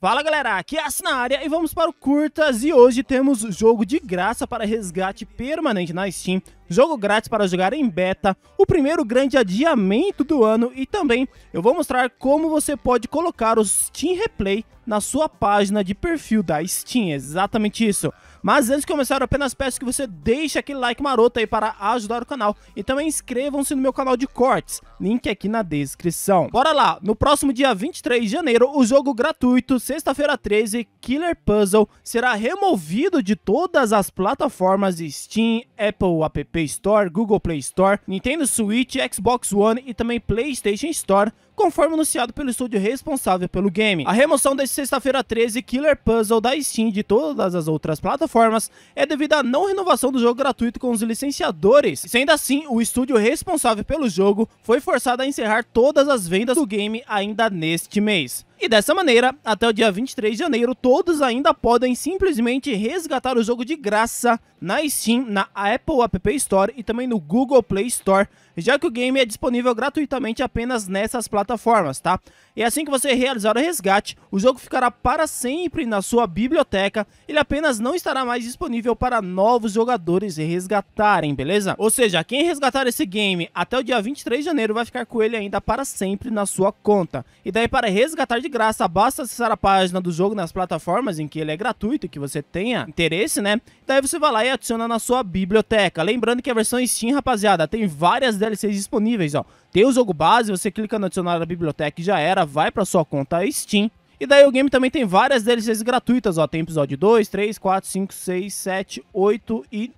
Fala galera, aqui é a área e vamos para o Curtas e hoje temos jogo de graça para resgate permanente na Steam jogo grátis para jogar em beta, o primeiro grande adiamento do ano e também eu vou mostrar como você pode colocar o Steam Replay na sua página de perfil da Steam, exatamente isso. Mas antes de começar, eu apenas peço que você deixe aquele like maroto aí para ajudar o canal e também inscrevam-se no meu canal de cortes, link aqui na descrição. Bora lá, no próximo dia 23 de janeiro, o jogo gratuito, sexta-feira 13, Killer Puzzle, será removido de todas as plataformas Steam, Apple App, Play Store, Google Play Store, Nintendo Switch, Xbox One e também PlayStation Store conforme anunciado pelo estúdio responsável pelo game. A remoção deste sexta-feira 13 Killer Puzzle da Steam de todas as outras plataformas é devido à não renovação do jogo gratuito com os licenciadores. Sendo assim, o estúdio responsável pelo jogo foi forçado a encerrar todas as vendas do game ainda neste mês. E dessa maneira, até o dia 23 de janeiro, todos ainda podem simplesmente resgatar o jogo de graça na Steam, na Apple App Store e também no Google Play Store já que o game é disponível gratuitamente apenas nessas plataformas, tá? E assim que você realizar o resgate, o jogo ficará para sempre na sua biblioteca, ele apenas não estará mais disponível para novos jogadores resgatarem, beleza? Ou seja, quem resgatar esse game até o dia 23 de janeiro vai ficar com ele ainda para sempre na sua conta. E daí para resgatar de graça, basta acessar a página do jogo nas plataformas em que ele é gratuito, e que você tenha interesse, né? Daí você vai lá e adiciona na sua biblioteca. Lembrando que a versão Steam, rapaziada, tem várias DLCs disponíveis, ó. Tem o jogo base, você clica no adicionar da biblioteca e já era, vai pra sua conta Steam. E daí o game também tem várias DLCs gratuitas, ó. Tem episódio 2, 3, 4, 5, 6, 7, 8 e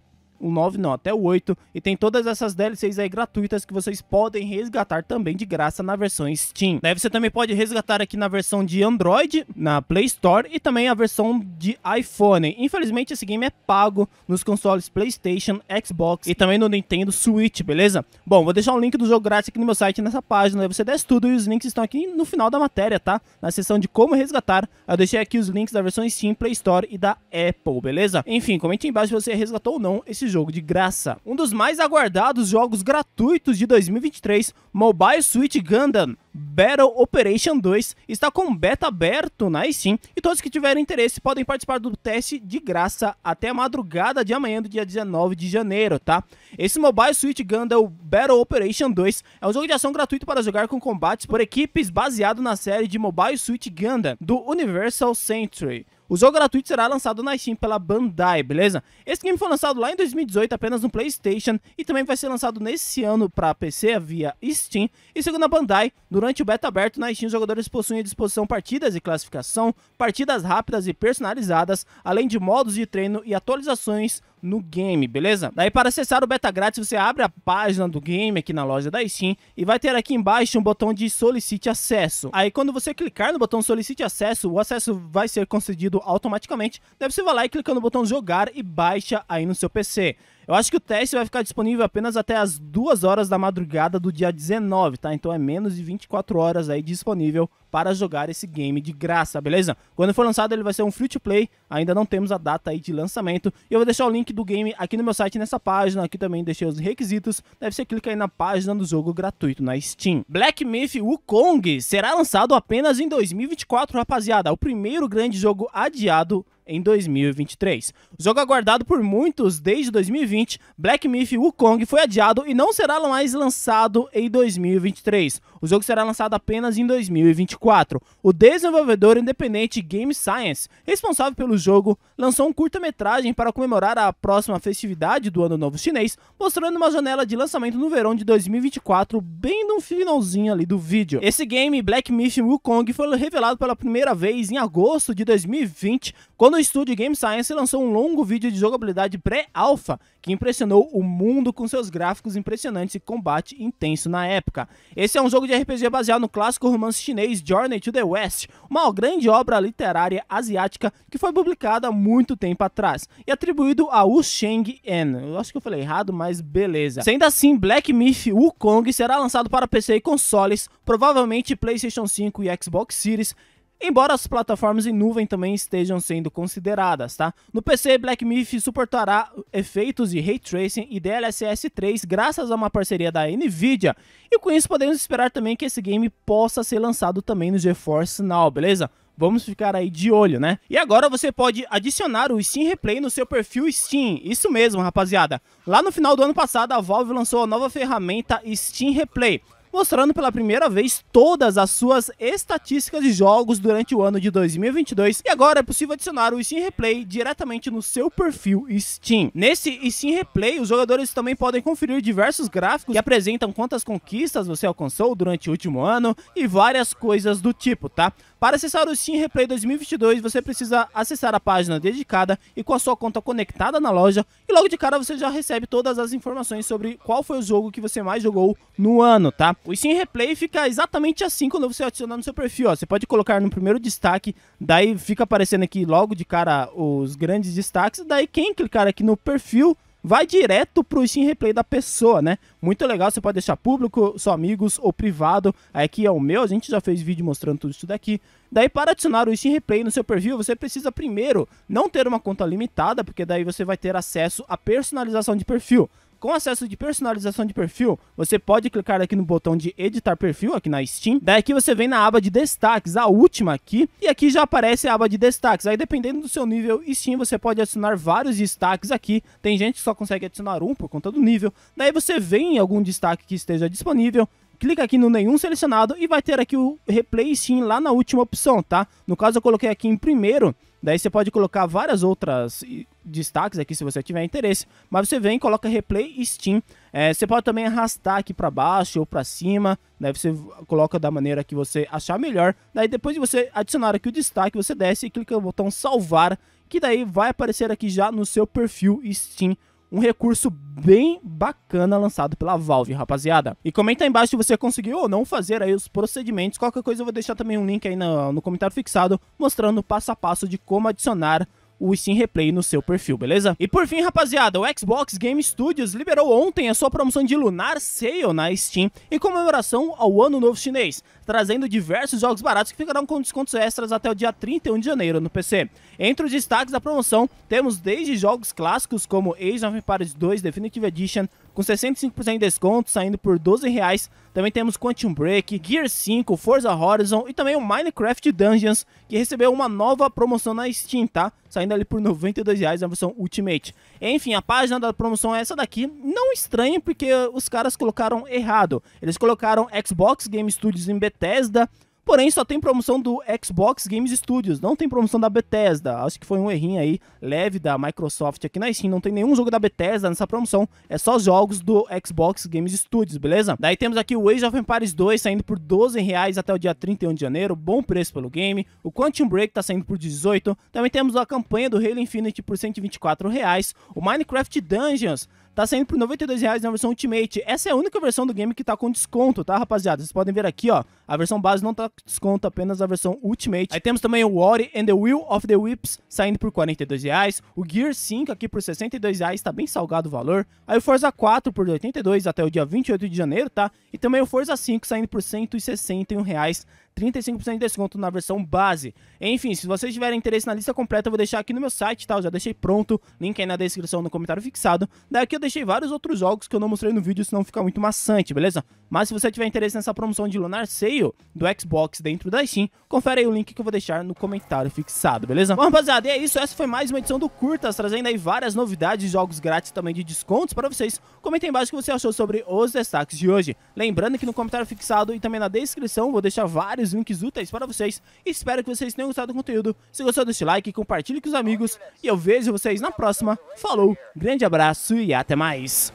o 9 não, até o 8. E tem todas essas DLCs aí gratuitas que vocês podem resgatar também de graça na versão Steam. Daí você também pode resgatar aqui na versão de Android, na Play Store e também a versão de iPhone. Infelizmente esse game é pago nos consoles PlayStation, Xbox e também no Nintendo Switch, beleza? Bom, vou deixar o link do jogo grátis aqui no meu site nessa página, aí você desce tudo e os links estão aqui no final da matéria, tá? Na seção de como resgatar, eu deixei aqui os links da versão Steam, Play Store e da Apple, beleza? Enfim, comente aí embaixo se você resgatou ou não esse jogo de graça. Um dos mais aguardados jogos gratuitos de 2023, Mobile Suit Gundam Battle Operation 2, está com beta aberto na Steam e todos que tiverem interesse podem participar do teste de graça até a madrugada de amanhã do dia 19 de janeiro, tá? Esse Mobile Suit Gundam Battle Operation 2 é um jogo de ação gratuito para jogar com combates por equipes baseado na série de Mobile Suit Gundam do Universal Century. O jogo gratuito será lançado na Steam pela Bandai, beleza? Esse game foi lançado lá em 2018 apenas no PlayStation e também vai ser lançado nesse ano para PC via Steam. E segundo a Bandai, durante o beta aberto na Steam, os jogadores possuem à disposição partidas e classificação, partidas rápidas e personalizadas, além de modos de treino e atualizações no game, beleza? Daí para acessar o beta grátis, você abre a página do game aqui na loja da Steam e vai ter aqui embaixo um botão de solicite acesso. Aí quando você clicar no botão solicite acesso, o acesso vai ser concedido automaticamente. Deve você vai lá e clicar no botão jogar e baixa aí no seu PC. Eu acho que o teste vai ficar disponível apenas até as 2 horas da madrugada do dia 19, tá? Então é menos de 24 horas aí disponível para jogar esse game de graça, beleza? Quando for lançado ele vai ser um free to play, ainda não temos a data aí de lançamento. E eu vou deixar o link do game aqui no meu site nessa página, aqui também deixei os requisitos. Deve ser clica aí na página do jogo gratuito na Steam. Black Myth Wukong será lançado apenas em 2024, rapaziada. O primeiro grande jogo adiado em 2023. jogo aguardado por muitos desde 2020, Black Myth Wukong foi adiado e não será mais lançado em 2023. O jogo será lançado apenas em 2024. O desenvolvedor independente Game Science, responsável pelo jogo, lançou um curta-metragem para comemorar a próxima festividade do Ano Novo Chinês, mostrando uma janela de lançamento no verão de 2024, bem no finalzinho ali do vídeo. Esse game, Black Mission Wukong, foi revelado pela primeira vez em agosto de 2020, quando o estúdio Game Science lançou um longo vídeo de jogabilidade pré-alpha, que impressionou o mundo com seus gráficos impressionantes e combate intenso na época. Esse é um jogo de de RPG baseado no clássico romance chinês Journey to the West, uma grande obra literária asiática que foi publicada há muito tempo atrás e atribuído a Wu Sheng en Eu acho que eu falei errado, mas beleza. Sendo assim, Black Myth Wukong será lançado para PC e consoles, provavelmente PlayStation 5 e Xbox Series, embora as plataformas em nuvem também estejam sendo consideradas, tá? No PC, Black Myth suportará efeitos de Ray Tracing e DLSS 3 graças a uma parceria da NVIDIA, e com isso podemos esperar também que esse game possa ser lançado também no GeForce Now, beleza? Vamos ficar aí de olho, né? E agora você pode adicionar o Steam Replay no seu perfil Steam. Isso mesmo, rapaziada. Lá no final do ano passado, a Valve lançou a nova ferramenta Steam Replay, mostrando pela primeira vez todas as suas estatísticas de jogos durante o ano de 2022 e agora é possível adicionar o Steam Replay diretamente no seu perfil Steam. Nesse Steam Replay, os jogadores também podem conferir diversos gráficos que apresentam quantas conquistas você alcançou durante o último ano e várias coisas do tipo, tá? Para acessar o Steam Replay 2022, você precisa acessar a página dedicada e com a sua conta conectada na loja, e logo de cara você já recebe todas as informações sobre qual foi o jogo que você mais jogou no ano, tá? O Steam Replay fica exatamente assim quando você adicionar no seu perfil, ó. Você pode colocar no primeiro destaque, daí fica aparecendo aqui logo de cara os grandes destaques, daí quem clicar aqui no perfil vai direto pro Steam Replay da pessoa, né? Muito legal, você pode deixar público, só amigos ou privado. Aqui é o meu, a gente já fez vídeo mostrando tudo isso daqui. Daí, para adicionar o Steam Replay no seu perfil, você precisa primeiro não ter uma conta limitada, porque daí você vai ter acesso à personalização de perfil. Com acesso de personalização de perfil, você pode clicar aqui no botão de editar perfil aqui na Steam. Daí você vem na aba de destaques, a última aqui, e aqui já aparece a aba de destaques. Aí dependendo do seu nível Steam, você pode adicionar vários destaques aqui. Tem gente que só consegue adicionar um por conta do nível. Daí você vem em algum destaque que esteja disponível, clica aqui no nenhum selecionado e vai ter aqui o replay Steam lá na última opção, tá? No caso eu coloquei aqui em primeiro, Daí você pode colocar várias outras destaques aqui se você tiver interesse. Mas você vem, coloca replay Steam. É, você pode também arrastar aqui para baixo ou para cima. Daí né? você coloca da maneira que você achar melhor. Daí depois de você adicionar aqui o destaque, você desce e clica no botão salvar. Que daí vai aparecer aqui já no seu perfil Steam um recurso bem bacana lançado pela Valve, rapaziada. E comenta aí embaixo se você conseguiu ou não fazer aí os procedimentos. Qualquer coisa eu vou deixar também um link aí no, no comentário fixado mostrando passo a passo de como adicionar o Steam Replay no seu perfil, beleza? E por fim, rapaziada, o Xbox Game Studios liberou ontem a sua promoção de Lunar Sale na Steam em comemoração ao Ano Novo Chinês, trazendo diversos jogos baratos que ficarão com descontos extras até o dia 31 de janeiro no PC. Entre os destaques da promoção, temos desde jogos clássicos como Age of Empires 2 Definitive Edition, com 65% de desconto, saindo por 12 reais. Também temos Quantum Break, Gear 5, Forza Horizon e também o Minecraft Dungeons, que recebeu uma nova promoção na Steam, tá? Saindo ali por 92 reais na versão Ultimate. Enfim, a página da promoção é essa daqui. Não estranho, porque os caras colocaram errado. Eles colocaram Xbox Game Studios em Bethesda, Porém, só tem promoção do Xbox Games Studios, não tem promoção da Bethesda. Acho que foi um errinho aí leve da Microsoft aqui na Steam. Não tem nenhum jogo da Bethesda nessa promoção, é só jogos do Xbox Games Studios, beleza? Daí temos aqui o Age of Empires 2 saindo por 12 reais até o dia 31 de janeiro, bom preço pelo game. O Quantum Break tá saindo por 18. Também temos a campanha do Halo Infinite por 124 reais. O Minecraft Dungeons tá saindo por R$ 92,00 na versão Ultimate. Essa é a única versão do game que tá com desconto, tá, rapaziada? Vocês podem ver aqui, ó, a versão base não tá com desconto, apenas a versão Ultimate. Aí temos também o Ori and the Will of the Whips saindo por R$ reais o Gear 5 aqui por R$ reais tá bem salgado o valor. Aí o Forza 4 por 82 até o dia 28 de janeiro, tá? E também o Forza 5 saindo por R$ reais 35% de desconto na versão base. Enfim, se vocês tiverem interesse na lista completa, eu vou deixar aqui no meu site, tá? Eu já deixei pronto, link aí na descrição, no comentário fixado. Daqui eu deixei vários outros jogos que eu não mostrei no vídeo, senão fica muito maçante, beleza? Mas se você tiver interesse nessa promoção de Lunar Sale do Xbox dentro da Steam, confere aí o link que eu vou deixar no comentário fixado, beleza? Bom, rapaziada, e é isso. Essa foi mais uma edição do Curtas, trazendo aí várias novidades, jogos grátis também de descontos para vocês. Comenta embaixo o que você achou sobre os destaques de hoje. Lembrando que no comentário fixado e também na descrição, vou deixar vários vários links úteis para vocês. Espero que vocês tenham gostado do conteúdo. Se gostou, deixe like, compartilhe com os amigos. E eu vejo vocês na próxima. Falou, grande abraço e até mais.